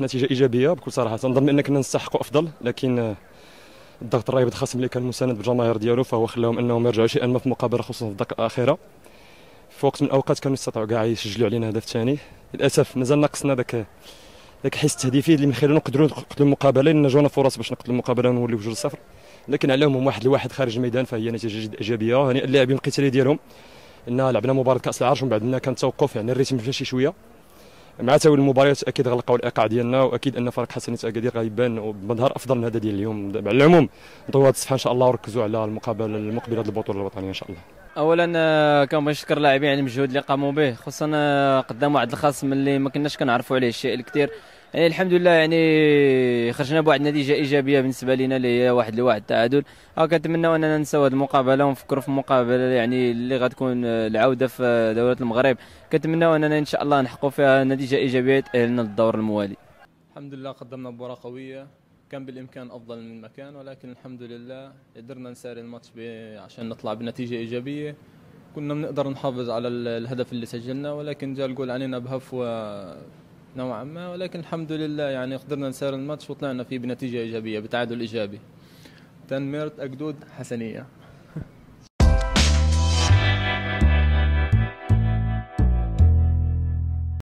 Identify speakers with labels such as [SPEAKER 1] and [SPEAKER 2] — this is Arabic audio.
[SPEAKER 1] نتيجه ايجابيه بكل صراحه نظن ان كنا نستحقوا افضل لكن آه، الضغط الرهيب الخصم اللي كان مساند بالجماهير ديالو فهو خلاهم انهم يرجعوا شيئا ما في مقابله خصوصا في الدقائق الاخيره في وقت من الاوقات كانوا يستطيعوا كاع يسجلوا علينا هدف ثاني للاسف مازال ناقصنا ذاك ذاك الحس التهديفي اللي من خلاله نقدروا نقتلوا المقابله لان جونا فرص باش نقتلوا المقابله ونوليو بجوج صفر لكن عليهم هم واحد لواحد خارج الميدان فهي نتيجه جد ايجابيه يعني اللاعبين القتاليه ديالهم ان لعبنا مباراه كاس العرش ومن بعد كان توقف يعني الريتم مشى شي شويه مع تاويل المباريات اكيد غنلقاو الايقاع ديالنا واكيد ان فريق حسنيه اكادير غيبان بمظهر افضل من هذا ديال اليوم على العموم نطويو هذه الصفحه ان شاء الله وركزوا على المقابله المقبله البطوله الوطنيه ان شاء الله
[SPEAKER 2] اولا آه، كنبغي نشكر اللاعبين على يعني المجهود اللي قاموا به خصوصا آه، قدام واحد الخصم اللي ما كناش كنعرفوا عليه الشيء الكثير يعني الحمد لله يعني خرجنا بواحد النتيجه ايجابيه بالنسبه لنا اللي هي واحد لواحد تعادل كنتمناو اننا نساو هذه المقابله ونفكروا في المقابله يعني اللي غتكون آه، العوده في دوله المغرب كنتمناو اننا ان شاء الله نحققوا فيها نتيجه ايجابيه تاهلنا للدور الموالي
[SPEAKER 3] الحمد لله قدمنا مباراه قويه كان بالامكان افضل من المكان ولكن الحمد لله قدرنا نساري الماتش عشان نطلع بنتيجه ايجابيه كنا بنقدر نحافظ على الهدف اللي سجلناه ولكن جاء الجول علينا بهفوه نوعا ما ولكن الحمد لله يعني قدرنا نسير الماتش وطلعنا فيه بنتيجه ايجابيه بتعادل ايجابي تنميرت اكدود حسنيه